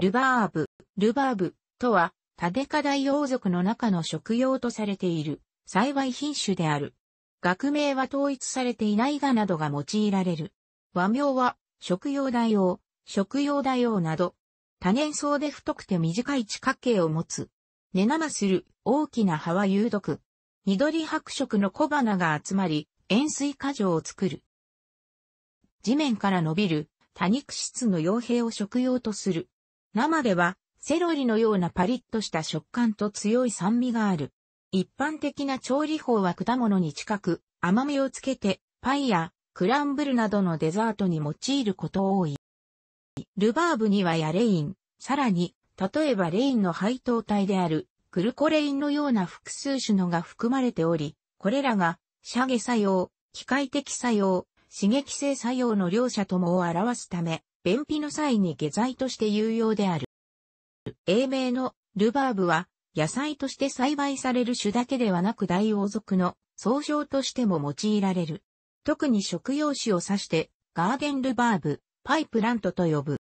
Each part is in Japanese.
ルバーブ、ルバーブとは、タデカ大王族の中の食用とされている幸い品種である。学名は統一されていないがなどが用いられる。和名は、食用大王、食用大王など、多年草で太くて短い地下茎を持つ。根生する大きな葉は有毒。緑白色の小花が集まり、塩水果樹を作る。地面から伸びる多肉質の傭兵を食用とする。生では、セロリのようなパリッとした食感と強い酸味がある。一般的な調理法は果物に近く、甘みをつけて、パイやクランブルなどのデザートに用いること多い。ルバーブにはやレイン、さらに、例えばレインの配当体である、クルコレインのような複数種のが含まれており、これらが、ャゲ作用、機械的作用、刺激性作用の両者ともを表すため、便秘の際に下剤として有用である。英名のルバーブは野菜として栽培される種だけではなく大王族の総称としても用いられる。特に食用種を指してガーデンルバーブ、パイプラントと呼ぶ。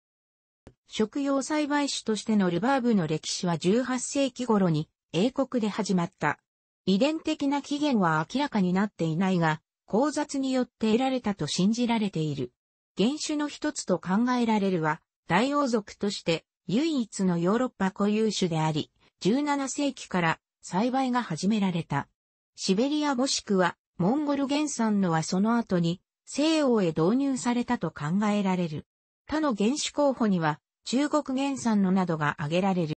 食用栽培種としてのルバーブの歴史は18世紀頃に英国で始まった。遺伝的な起源は明らかになっていないが、交雑によって得られたと信じられている。原種の一つと考えられるは、大王族として唯一のヨーロッパ固有種であり、17世紀から栽培が始められた。シベリアもしくはモンゴル原産のはその後に西欧へ導入されたと考えられる。他の原種候補には中国原産のなどが挙げられる。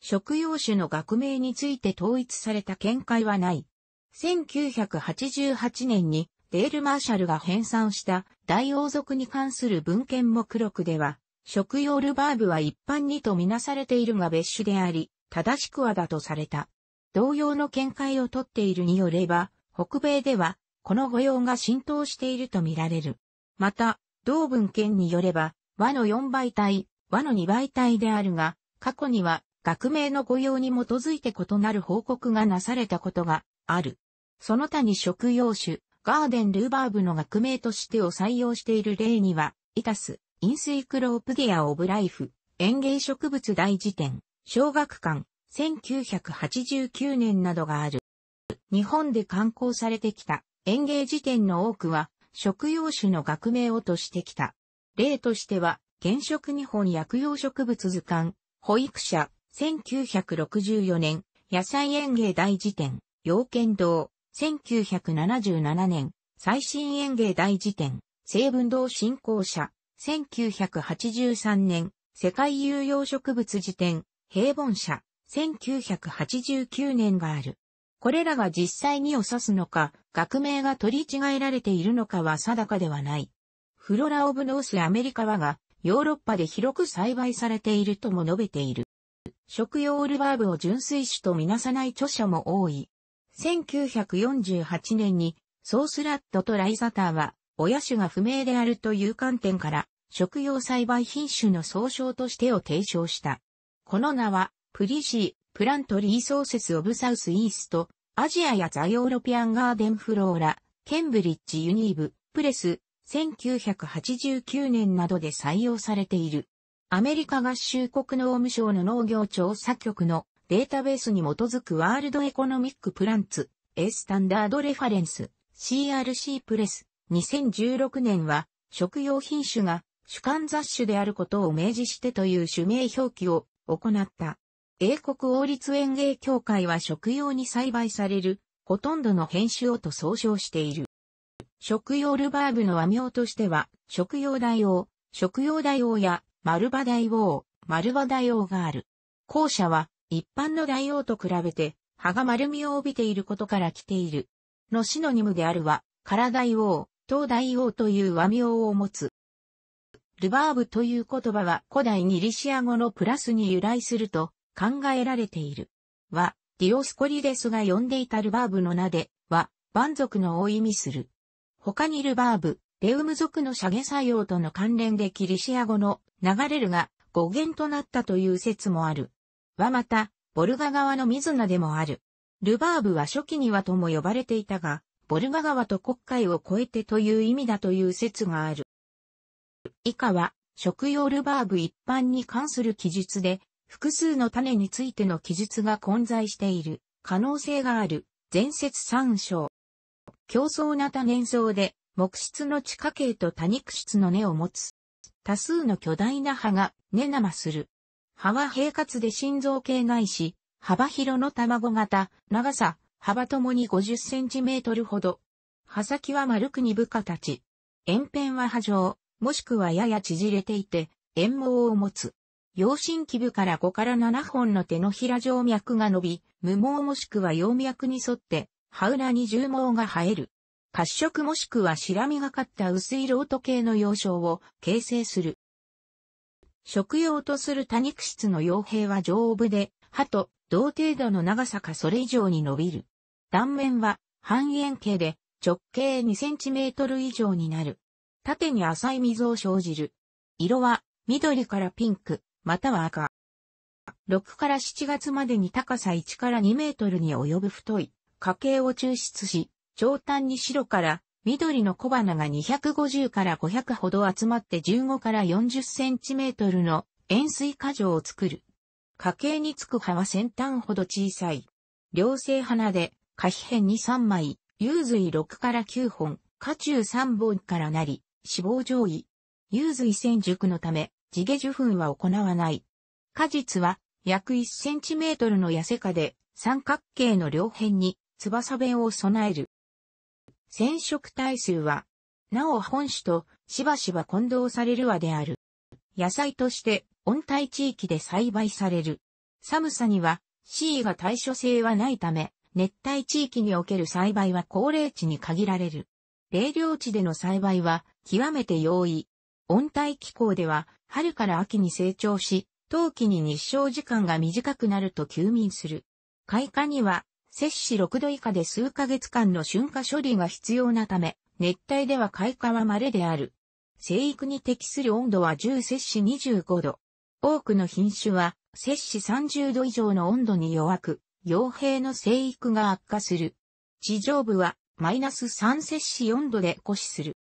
食用種の学名について統一された見解はない。1988年にデール・マーシャルが編纂した大王族に関する文献目録では、食用ルバーブは一般にとみなされているが別種であり、正しくはだとされた。同様の見解をとっているによれば、北米では、この語用が浸透しているとみられる。また、同文献によれば、和の4倍体、和の2倍体であるが、過去には、学名の語用に基づいて異なる報告がなされたことがある。その他に食用種、ガーデンルーバーブの学名としてを採用している例には、イタス、インスイクロープディア・オブ・ライフ、園芸植物大辞典、小学館、1989年などがある。日本で刊行されてきた園芸辞典の多くは、食用種の学名をとしてきた。例としては、原色日本薬用植物図鑑、保育者、1964年、野菜園芸大辞典、養犬堂、1977年、最新演芸大辞典、成分堂振興者、1983年、世界有用植物辞典、平凡社、1989年がある。これらが実際にを指すのか、学名が取り違えられているのかは定かではない。フロラ・オブ・ノース・アメリカはが、ヨーロッパで広く栽培されているとも述べている。食用オルバーブを純粋種とみなさない著者も多い。1948年にソースラットとライザターは親種が不明であるという観点から食用栽培品種の総称としてを提唱した。この名はプリシー、プラントリーソーセスオブサウスイースト、アジアやザヨーロピアンガーデンフローラ、ケンブリッジユニーブ、プレス、1989年などで採用されている。アメリカ合衆国農務省の農業調査局のデータベースに基づくワールドエコノミックプランツ、A スタンダードレファレンス、CRC プレス、2016年は、食用品種が主観雑種であることを明示してという種名表記を行った。英国王立園芸協会は食用に栽培されるほとんどの編種をと総称している。食用ルバーブの和名としては、食用大王、食用大王や丸葉大王、丸葉大王がある。後者は一般の大王と比べて、葉が丸みを帯びていることから来ている。のシノニムであるは、から大王、東大王という和名を持つ。ルバーブという言葉は古代ギリシア語のプラスに由来すると考えられている。は、ディオスコリデスが呼んでいたルバーブの名で、は、蛮族のを意味する。他にルバーブ、レウム族のシャゲ作用との関連でギリシア語の流れるが語源となったという説もある。はまた、ボルガ川の水名でもある。ルバーブは初期にはとも呼ばれていたが、ボルガ川と国海を越えてという意味だという説がある。以下は、食用ルバーブ一般に関する記述で、複数の種についての記述が混在している、可能性がある、前説参照。競争な多年草で、木質の地下茎と多肉質の根を持つ。多数の巨大な葉が根生する。葉は平滑で心臓系ないし、幅広の卵型、長さ、幅ともに50センチメートルほど。葉先は丸く鈍形。円辺は波状、もしくはやや縮れていて、円毛を持つ。陽心基部から5から7本の手のひら静脈が伸び、無毛もしくは葉脈に沿って、葉裏に重毛が生える。褐色もしくは白みがかった薄いロート系の葉床を形成する。食用とする多肉質の傭兵は丈夫で、歯と同程度の長さかそれ以上に伸びる。断面は半円形で直径 2cm 以上になる。縦に浅い溝を生じる。色は緑からピンク、または赤。6から7月までに高さ1から2メートルに及ぶ太い、家計を抽出し、長端に白から緑の小花が250から500ほど集まって15から40センチメートルの円錐花状を作る。花茎につく葉は先端ほど小さい。両性花で、花皮片に3枚、有髄6から9本、花中3本からなり、死亡上位。有髄線熟のため、地毛受粉は行わない。果実は、約1センチメートルの痩せ花で、三角形の両辺に、翼弁を備える。染色体数は、なお本種としばしば混同されるわである。野菜として温帯地域で栽培される。寒さには C が対処性はないため、熱帯地域における栽培は高齢地に限られる。冷涼地での栽培は極めて容易。温帯気候では春から秋に成長し、冬季に日照時間が短くなると休眠する。開花には摂氏6度以下で数ヶ月間の瞬夏処理が必要なため、熱帯では開花は稀である。生育に適する温度は10摂氏25度。多くの品種は、摂氏30度以上の温度に弱く、傭兵の生育が悪化する。地上部は、マイナス3摂氏4度で枯死する。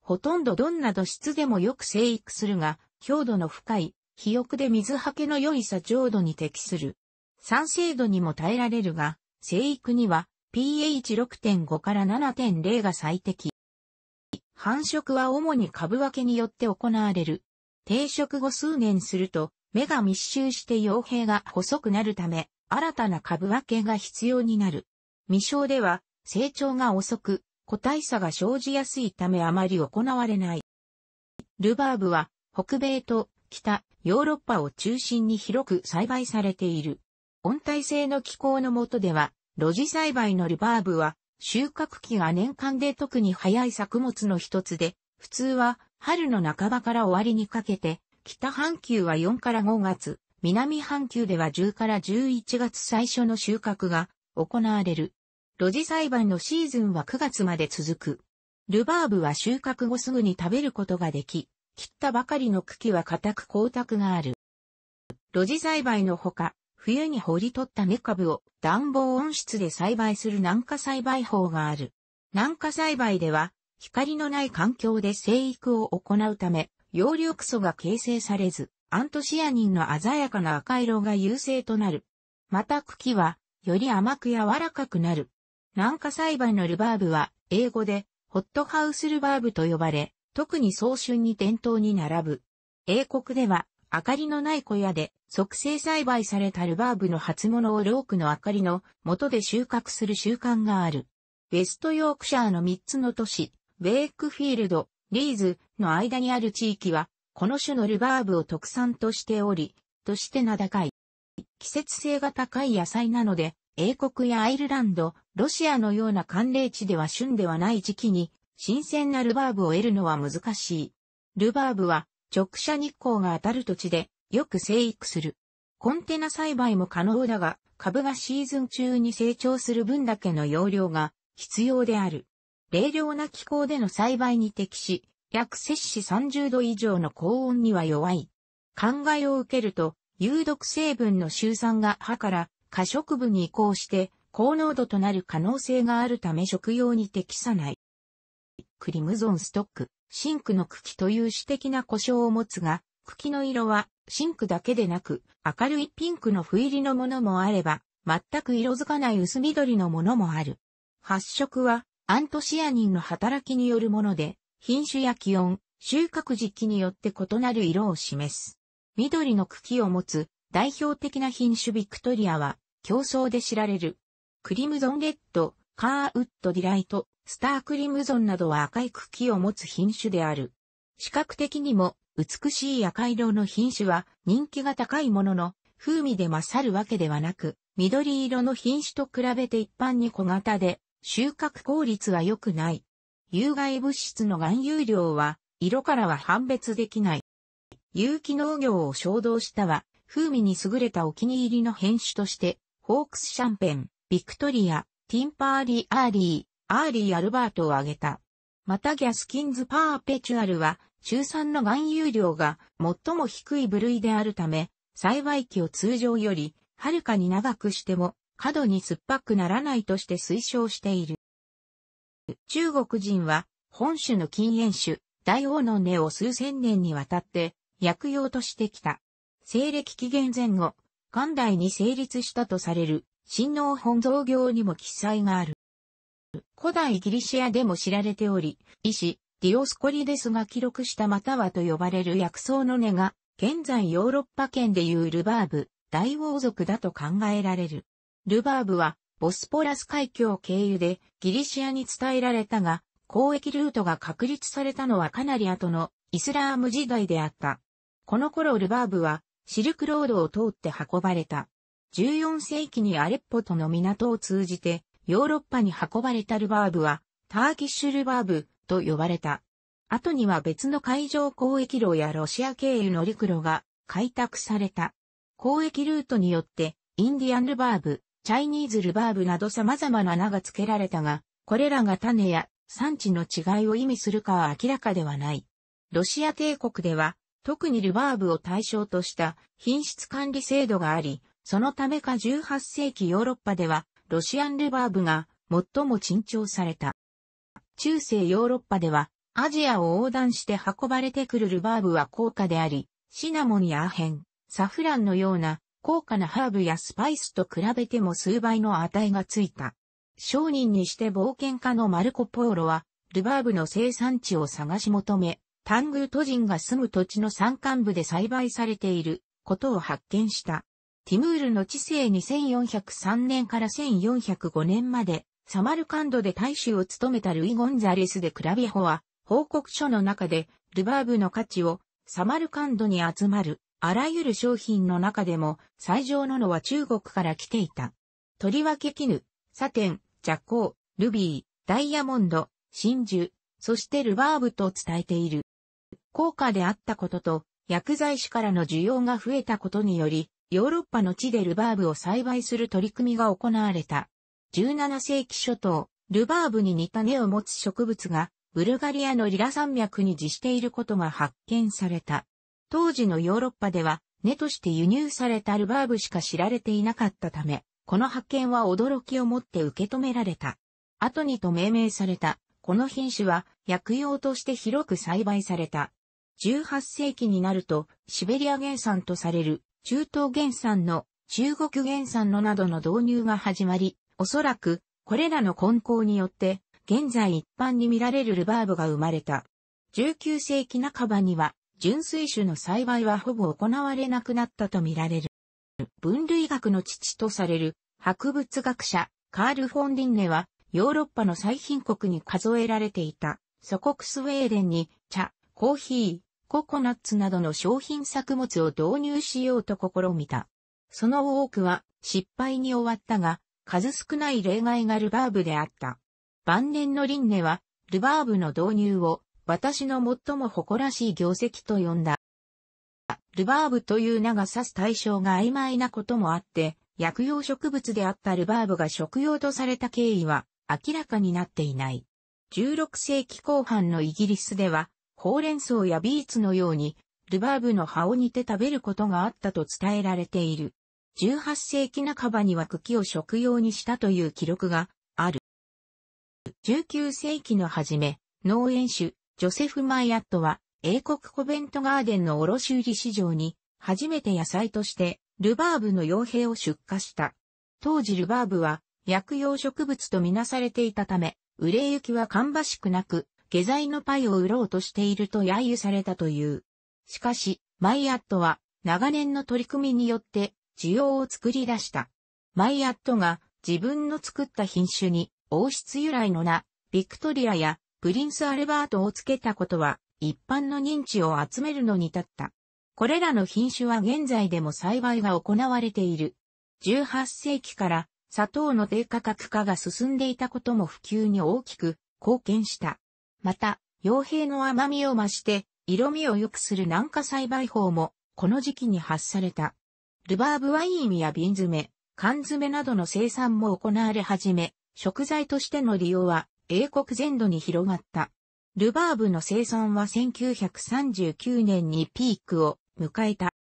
ほとんどどんな土質でもよく生育するが、強度の深い、肥沃で水はけの良い砂浄土に適する。酸性度にも耐えられるが、生育には pH6.5 から7.0が最適。繁殖は主に株分けによって行われる。定食後数年すると、目が密集して傭兵が細くなるため、新たな株分けが必要になる。未生では、成長が遅く、個体差が生じやすいためあまり行われない。ルバーブは、北米と北ヨーロッパを中心に広く栽培されている。温帯性の気候の下では、露地栽培のルバーブは、収穫期が年間で特に早い作物の一つで、普通は春の半ばから終わりにかけて、北半球は4から5月、南半球では10から11月最初の収穫が行われる。露地栽培のシーズンは9月まで続く。ルバーブは収穫後すぐに食べることができ、切ったばかりの茎は硬く光沢がある。露地栽培のほか、冬に掘り取った根株を暖房温室で栽培する南下栽培法がある。南下栽培では、光のない環境で生育を行うため、葉緑素が形成されず、アントシアニンの鮮やかな赤色が優勢となる。また茎は、より甘く柔らかくなる。南下栽培のルバーブは、英語で、ホットハウスルバーブと呼ばれ、特に早春に店頭に並ぶ。英国では、明かりのない小屋で促成栽培されたルバーブの初物をロークの明かりの元で収穫する習慣がある。ウェストヨークシャーの3つの都市、ウェイクフィールド、リーズの間にある地域は、この種のルバーブを特産としており、として名高い。季節性が高い野菜なので、英国やアイルランド、ロシアのような寒冷地では旬ではない時期に、新鮮なルバーブを得るのは難しい。ルバーブは直射日光が当たる土地でよく生育する。コンテナ栽培も可能だが、株がシーズン中に成長する分だけの容量が必要である。冷涼な気候での栽培に適し、約摂氏30度以上の高温には弱い。考えを受けると、有毒成分の集酸が葉から過食部に移行して高濃度となる可能性があるため食用に適さない。クリムゾンストック。シンクの茎という詩的な故障を持つが、茎の色はシンクだけでなく、明るいピンクの不入りのものもあれば、全く色づかない薄緑のものもある。発色はアントシアニンの働きによるもので、品種や気温、収穫時期によって異なる色を示す。緑の茎を持つ代表的な品種ビクトリアは競争で知られる。クリムゾンレッド、カーウッドディライト、スタークリムゾンなどは赤い茎を持つ品種である。視覚的にも美しい赤色の品種は人気が高いものの、風味で勝るわけではなく、緑色の品種と比べて一般に小型で、収穫効率は良くない。有害物質の含有量は、色からは判別できない。有機農業を衝動したは、風味に優れたお気に入りの品種として、ホークスシャンペン、ビクトリア、ティンパーリアーリー、アーリー・アルバートを挙げた。またギャスキンズ・パーペチュアルは、中産の含有量が最も低い部類であるため、栽培期を通常より、はるかに長くしても、過度に酸っぱくならないとして推奨している。中国人は、本種の禁煙種、大王の根を数千年にわたって、薬用としてきた。西暦紀元前後、元来に成立したとされる、親王本草業にも記載がある。古代ギリシアでも知られており、医師、ディオスコリデスが記録したまたはと呼ばれる薬草の根が、現在ヨーロッパ圏でいうルバーブ、大王族だと考えられる。ルバーブは、ボスポラス海峡経由でギリシアに伝えられたが、交易ルートが確立されたのはかなり後のイスラーム時代であった。この頃ルバーブはシルクロードを通って運ばれた。14世紀にアレッポとの港を通じてヨーロッパに運ばれたルバーブはターキッシュルバーブと呼ばれた。後には別の海上交易路やロシア経由の陸路が開拓された。交易ルートによってインディアンルバーブ、チャイニーズルバーブなど様々な名が付けられたが、これらが種や産地の違いを意味するかは明らかではない。ロシア帝国では特にルバーブを対象とした品質管理制度があり、そのためか18世紀ヨーロッパでは、ロシアンルバーブが最も珍重された。中世ヨーロッパでは、アジアを横断して運ばれてくるルバーブは高価であり、シナモンやアヘン、サフランのような高価なハーブやスパイスと比べても数倍の値がついた。商人にして冒険家のマルコ・ポーロは、ルバーブの生産地を探し求め、タングー都人が住む土地の山間部で栽培されていることを発見した。ティムールの治世2403年から1405年まで、サマルカンドで大衆を務めたルイ・ゴンザレスでクラビホは、報告書の中で、ルバーブの価値を、サマルカンドに集まる、あらゆる商品の中でも、最上なのは中国から来ていた。とりわけ絹、サテン、ジャコウ、ルビー、ダイヤモンド、真珠、そしてルバーブと伝えている。高価であったことと、薬剤師からの需要が増えたことにより、ヨーロッパの地でルバーブを栽培する取り組みが行われた。17世紀初頭、ルバーブに似た根を持つ植物が、ブルガリアのリラ山脈に自していることが発見された。当時のヨーロッパでは、根として輸入されたルバーブしか知られていなかったため、この発見は驚きをもって受け止められた。後にと命名された、この品種は薬用として広く栽培された。18世紀になると、シベリア原産とされる中東原産の、中国原産のなどの導入が始まり、おそらく、これらの根高によって、現在一般に見られるルバーブが生まれた。19世紀半ばには、純粋種の栽培はほぼ行われなくなったと見られる。分類学の父とされる、博物学者、カール・フォン・リンネは、ヨーロッパの最貧国に数えられていた、祖国スウェーデンに、茶、コーヒココナッツなどの商品作物を導入しようと試みた。その多くは失敗に終わったが、数少ない例外がルバーブであった。晩年のリンネは、ルバーブの導入を、私の最も誇らしい業績と呼んだ。ルバーブという名が指す対象が曖昧なこともあって、薬用植物であったルバーブが食用とされた経緯は明らかになっていない。16世紀後半のイギリスでは、ほうれん草やビーツのように、ルバーブの葉を煮て食べることがあったと伝えられている。18世紀半ばには茎を食用にしたという記録がある。19世紀の初め、農園主、ジョセフ・マイアットは、英国コベントガーデンの卸売市場に、初めて野菜として、ルバーブの傭兵を出荷した。当時ルバーブは、薬用植物とみなされていたため、売れ行きは芳しくなく、下剤のパイを売ろうとしていると揶揄されたという。しかし、マイアットは長年の取り組みによって需要を作り出した。マイアットが自分の作った品種に王室由来の名、ビクトリアやプリンスアルバートをつけたことは一般の認知を集めるのに至った。これらの品種は現在でも栽培が行われている。18世紀から砂糖の低価格化が進んでいたことも普及に大きく貢献した。また、傭兵の甘みを増して、色味を良くする軟化栽培法も、この時期に発された。ルバーブワインや瓶詰め、缶詰などの生産も行われ始め、食材としての利用は英国全土に広がった。ルバーブの生産は1939年にピークを迎えた。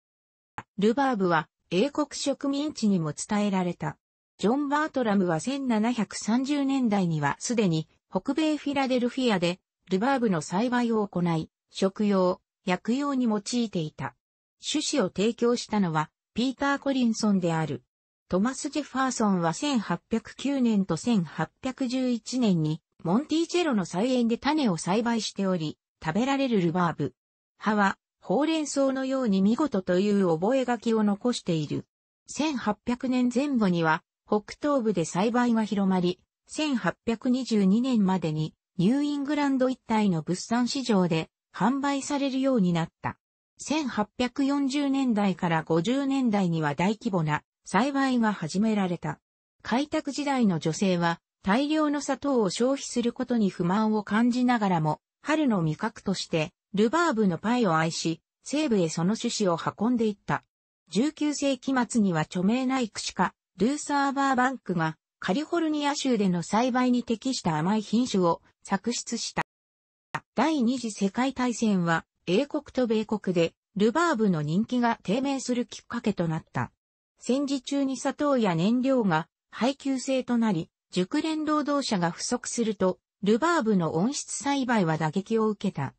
ルバーブは英国植民地にも伝えられた。ジョン・バートラムは1730年代にはすでに北米フィラデルフィアでルバーブの栽培を行い、食用、薬用に用いていた。種子を提供したのは、ピーター・コリンソンである。トマス・ジェファーソンは1809年と1811年に、モンティチェロの菜園で種を栽培しており、食べられるルバーブ。葉は、ほうれん草のように見事という覚書を残している。1800年前後には、北東部で栽培が広まり、1822年までにニューイングランド一帯の物産市場で販売されるようになった。1840年代から50年代には大規模な栽培が始められた。開拓時代の女性は大量の砂糖を消費することに不満を感じながらも、春の味覚としてルバーブのパイを愛し、西部へその種子を運んでいった。19世紀末には著名な育種家、ルーサーバーバンクがカリフォルニア州での栽培に適した甘い品種を作出した。第二次世界大戦は英国と米国でルバーブの人気が低迷するきっかけとなった。戦時中に砂糖や燃料が配給制となり、熟練労働者が不足すると、ルバーブの温室栽培は打撃を受けた。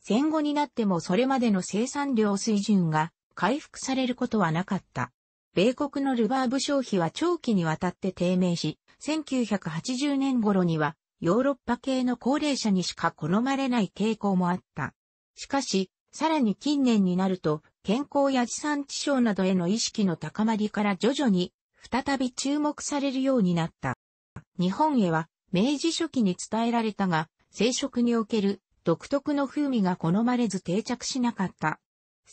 戦後になってもそれまでの生産量水準が回復されることはなかった。米国のルバーブ消費は長期にわたって低迷し、1980年頃にはヨーロッパ系の高齢者にしか好まれない傾向もあった。しかし、さらに近年になると、健康や地産地消などへの意識の高まりから徐々に、再び注目されるようになった。日本へは、明治初期に伝えられたが、生食における独特の風味が好まれず定着しなかった。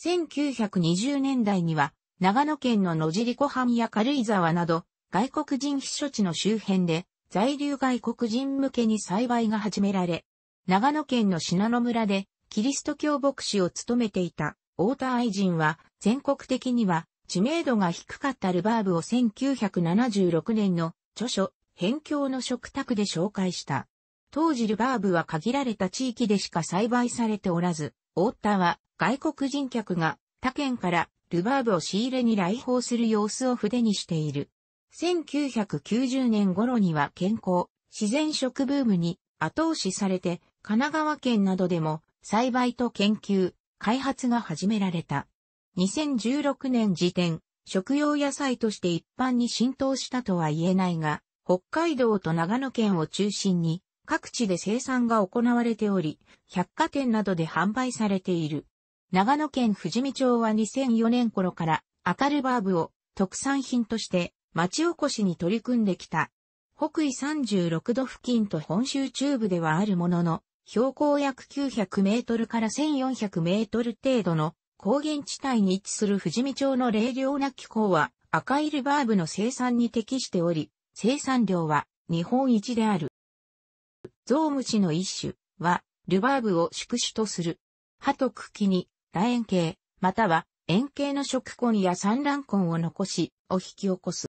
1920年代には、長野県の野尻湖畔や軽井沢など、外国人避暑地の周辺で、在留外国人向けに栽培が始められ、長野県の信濃村でキリスト教牧師を務めていた太田愛人は全国的には知名度が低かったルバーブを1976年の著書、辺境の食卓で紹介した。当時ルバーブは限られた地域でしか栽培されておらず、太田は外国人客が他県からルバーブを仕入れに来訪する様子を筆にしている。1990年頃には健康、自然食ブームに後押しされて、神奈川県などでも栽培と研究、開発が始められた。2016年時点、食用野菜として一般に浸透したとは言えないが、北海道と長野県を中心に各地で生産が行われており、百貨店などで販売されている。長野県富士見町は2004年頃からアカルバーブを特産品として町おこしに取り組んできた。北緯36度付近と本州中部ではあるものの、標高約900メートルから1400メートル程度の高原地帯に位置する富士見町の冷涼な気候は赤いルバーブの生産に適しており、生産量は日本一である。ゾウムシの一種はルバーブを宿主とする。葉と茎に楕円形または円形の食根や産卵根を残し、を引き起こす。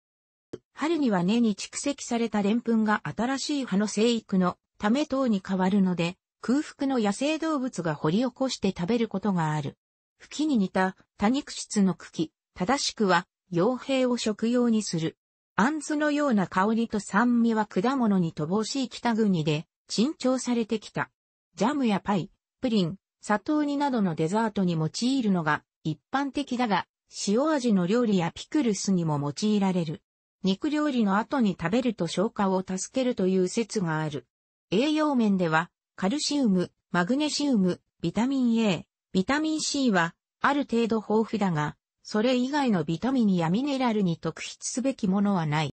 春には根に蓄積された澱粉が新しい葉の生育のため等に変わるので、空腹の野生動物が掘り起こして食べることがある。茎に似た多肉質の茎、正しくは傭兵を食用にする。あんずのような香りと酸味は果物に乏しい北国で珍重されてきた。ジャムやパイ、プリン、砂糖煮などのデザートに用いるのが一般的だが、塩味の料理やピクルスにも用いられる。肉料理の後に食べると消化を助けるという説がある。栄養面では、カルシウム、マグネシウム、ビタミン A、ビタミン C は、ある程度豊富だが、それ以外のビタミンやミネラルに特筆すべきものはない。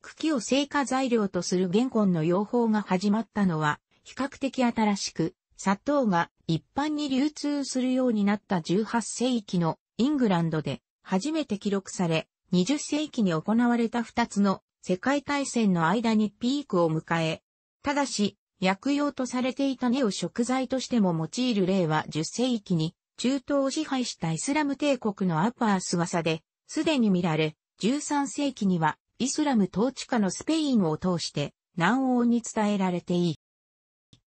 茎を成果材料とする原根の養蜂が始まったのは、比較的新しく、砂糖が一般に流通するようになった18世紀のイングランドで初めて記録され、20世紀に行われた2つの世界大戦の間にピークを迎え、ただし、薬用とされていた根を食材としても用いる例は10世紀に中東を支配したイスラム帝国のアッパースワサで、すでに見られ、13世紀にはイスラム統治下のスペインを通して南欧に伝えられていい。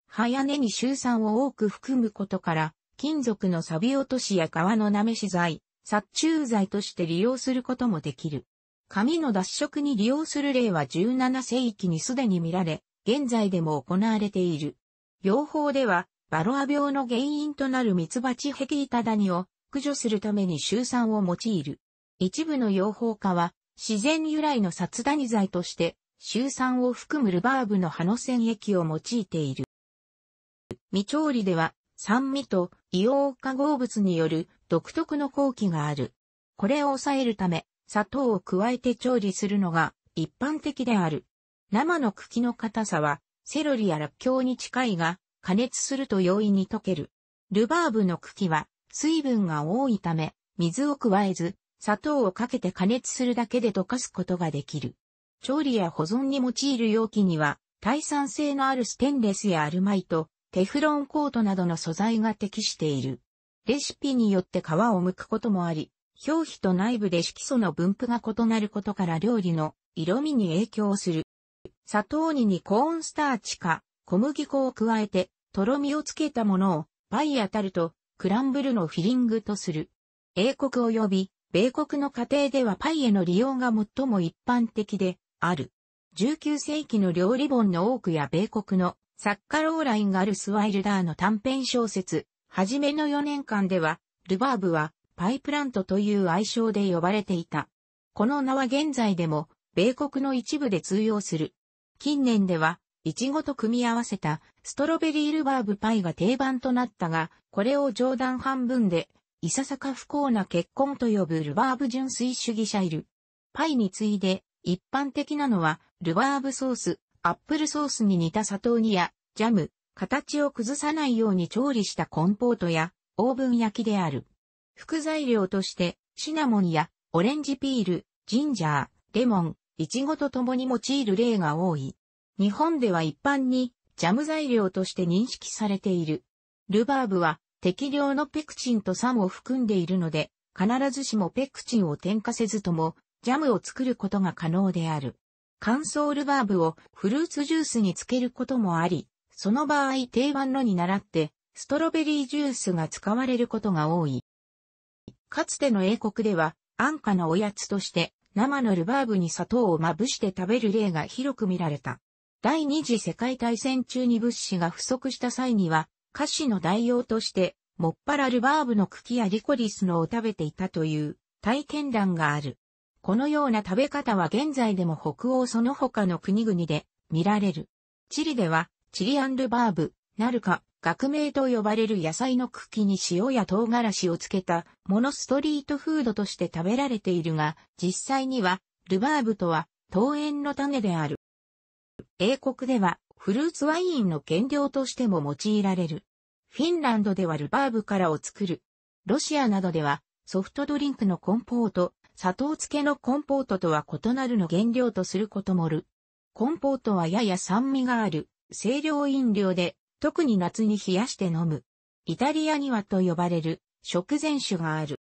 早根に集散を多く含むことから、金属の錆落としや革のなめ資材、殺虫剤として利用することもできる。紙の脱色に利用する例は17世紀にすでに見られ、現在でも行われている。養蜂では、バロア病の原因となるミツバチヘキイタダニを駆除するために臭酸を用いる。一部の養蜂家は、自然由来の殺ダニ剤として、臭酸を含むルバーブの葉の染液を用いている。未調理では、酸味と硫黄化合物による独特の好期がある。これを抑えるため、砂糖を加えて調理するのが一般的である。生の茎の硬さは、セロリやラッキョウに近いが、加熱すると容易に溶ける。ルバーブの茎は、水分が多いため、水を加えず、砂糖をかけて加熱するだけで溶かすことができる。調理や保存に用いる容器には、耐酸性のあるステンレスやアルマイト、テフロンコートなどの素材が適している。レシピによって皮を剥くこともあり、表皮と内部で色素の分布が異なることから料理の色味に影響する。砂糖ににコーンスターチか小麦粉を加えて、とろみをつけたものをパイ当タルト、クランブルのフィリングとする。英国及び米国の家庭ではパイへの利用が最も一般的である。19世紀の料理本の多くや米国の作家ローライン・ガルス・ワイルダーの短編小説、はじめの4年間では、ルバーブは、パイプラントという愛称で呼ばれていた。この名は現在でも、米国の一部で通用する。近年では、イチゴと組み合わせたストロベリールバーブパイが定番となったが、これを冗談半分で、いささか不幸な結婚と呼ぶルバーブ純粋主義者いる。パイに次いで、一般的なのは、ルバーブソース、アップルソースに似た砂糖煮や、ジャム、形を崩さないように調理したコンポートや、オーブン焼きである。副材料として、シナモンや、オレンジピール、ジンジャー、レモン、イチゴと共に用いる例が多い。日本では一般に、ジャム材料として認識されている。ルバーブは、適量のペクチンと酸を含んでいるので、必ずしもペクチンを添加せずとも、ジャムを作ることが可能である。乾燥ルバーブをフルーツジュースにつけることもあり、その場合定番のに倣って、ストロベリージュースが使われることが多い。かつての英国では、安価なおやつとして、生のルバーブに砂糖をまぶして食べる例が広く見られた。第二次世界大戦中に物資が不足した際には、菓子の代用として、もっぱらルバーブの茎やリコリスのを食べていたという体験談がある。このような食べ方は現在でも北欧その他の国々で見られる。チリでは、チリアンルバーブ、なるか、学名と呼ばれる野菜の茎に塩や唐辛子をつけたモノストリートフードとして食べられているが、実際には、ルバーブとは、桃園の種である。英国では、フルーツワインの原料としても用いられる。フィンランドではルバーブからを作る。ロシアなどでは、ソフトドリンクのコンポート、砂糖漬けのコンポートとは異なるの原料とすることもる。コンポートはやや酸味がある、清涼飲料で、特に夏に冷やして飲む。イタリアにはと呼ばれる食前酒がある。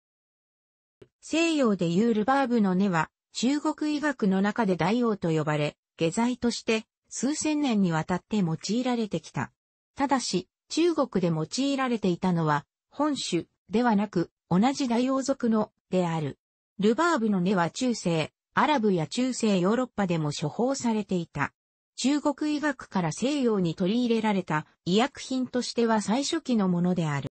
西洋でいうルバーブの根は中国医学の中で大王と呼ばれ、下剤として数千年にわたって用いられてきた。ただし、中国で用いられていたのは本種ではなく同じ大王族のである。ルバーブの根は中世、アラブや中世ヨーロッパでも処方されていた。中国医学から西洋に取り入れられた医薬品としては最初期のものである。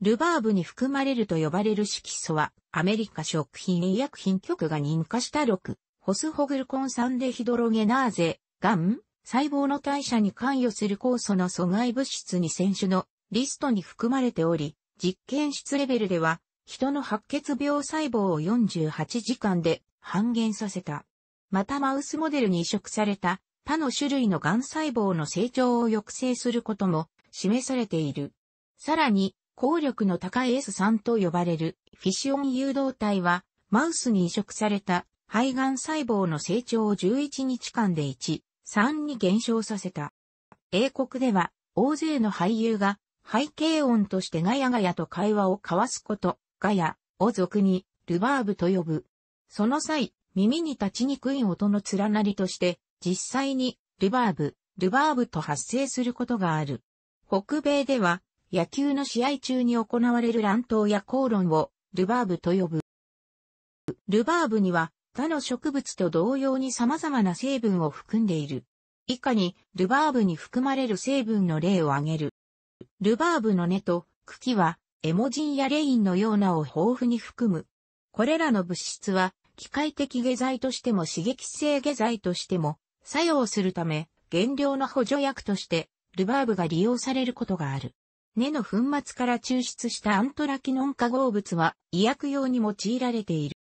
ルバーブに含まれると呼ばれる色素は、アメリカ食品医薬品局が認可した6、ホスホグルコン酸デヒドロゲナーゼ、ガン、細胞の代謝に関与する酵素の阻害物質に選手のリストに含まれており、実験室レベルでは人の白血病細胞を48時間で半減させた。またマウスモデルに移植された他の種類の癌細胞の成長を抑制することも示されている。さらに、効力の高い S3 と呼ばれるフィシオン誘導体は、マウスに移植された肺がん細胞の成長を11日間で1、3に減少させた。英国では、大勢の俳優が背景音としてガヤガヤと会話を交わすこと、ガヤを俗にルバーブと呼ぶ。その際、耳に立ちにくい音の連なりとして、実際にルバーブ、ルバーブと発生することがある。北米では、野球の試合中に行われる乱闘や口論をルバーブと呼ぶ。ルバーブには他の植物と同様に様々な成分を含んでいる。以下にルバーブに含まれる成分の例を挙げる。ルバーブの根と茎はエモジンやレインのようなを豊富に含む。これらの物質は、機械的下剤としても刺激性下剤としても作用するため、原料の補助薬として、ルバーブが利用されることがある。根の粉末から抽出したアントラキノン化合物は医薬用に用いられている。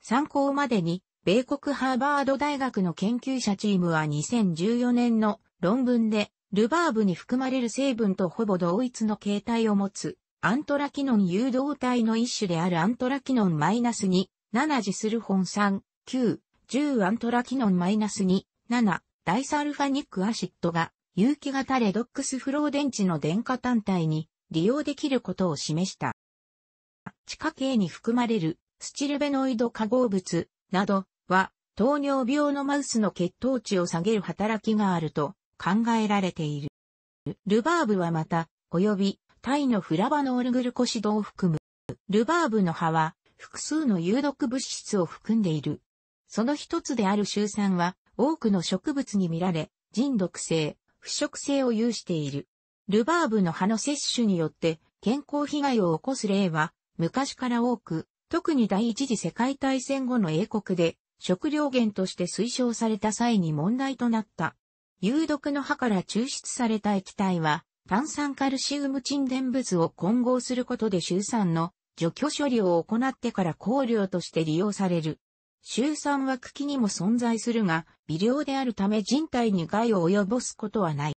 参考までに、米国ハーバード大学の研究者チームは2014年の論文でルバーブに含まれる成分とほぼ同一の形態を持つ、アントラキノン誘導体の一種であるアントラキノン -2、7ジスルホン酸、9、10アントラキノンマイナス -2、7、ダイサルファニックアシッドが、有機型レドックスフロー電池の電化単体に利用できることを示した。地下系に含まれるスチルベノイド化合物などは糖尿病のマウスの血糖値を下げる働きがあると考えられている。ルバーブはまた、及び、タイのフラバノールグルコシドを含む。ルバーブの葉は、複数の有毒物質を含んでいる。その一つであるシュウ酸は、多くの植物に見られ、人毒性、腐食性を有している。ルバーブの葉の摂取によって、健康被害を起こす例は、昔から多く、特に第一次世界大戦後の英国で、食料源として推奨された際に問題となった。有毒の歯から抽出された液体は、炭酸カルシウム沈殿物を混合することで臭酸の除去処理を行ってから香料として利用される。臭酸は茎にも存在するが、微量であるため人体に害を及ぼすことはない。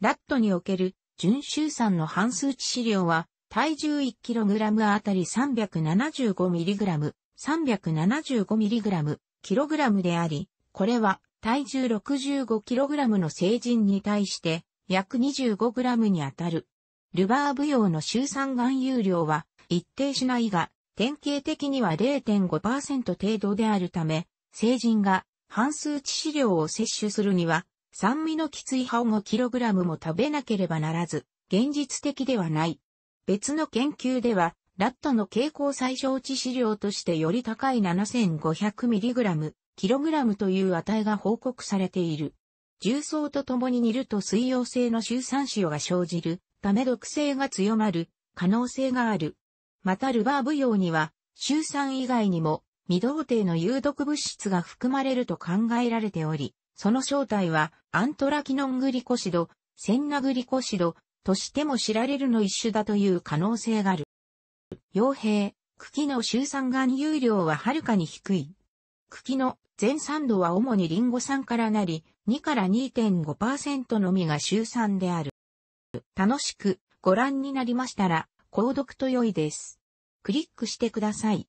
ラットにおける純臭酸の半数値資料は、体重 1kg あたり 375mg、375mg、kg であり、これは体重 65kg の成人に対して約 25g にあたる。ルバーブ用の周酸含有量は一定しないが、典型的には0.5%程度であるため、成人が半数致死量を摂取するには、酸味のきつい葉を 5kg も食べなければならず、現実的ではない。別の研究では、ラットの傾向最小致死量としてより高い 7500mg、キログラムという値が報告されている。重曹と共に煮ると水溶性の周酸塩が生じるため毒性が強まる可能性がある。またルバーブ用には、周酸以外にも未同定の有毒物質が含まれると考えられており、その正体はアントラキノングリコシド、センナグリコシドとしても知られるの一種だという可能性がある。傭兵、茎の周酸含有量ははるかに低い。茎の全産度は主にリンゴ酸からなり、2から2.5%のみが週酸である。楽しくご覧になりましたら、購読と良いです。クリックしてください。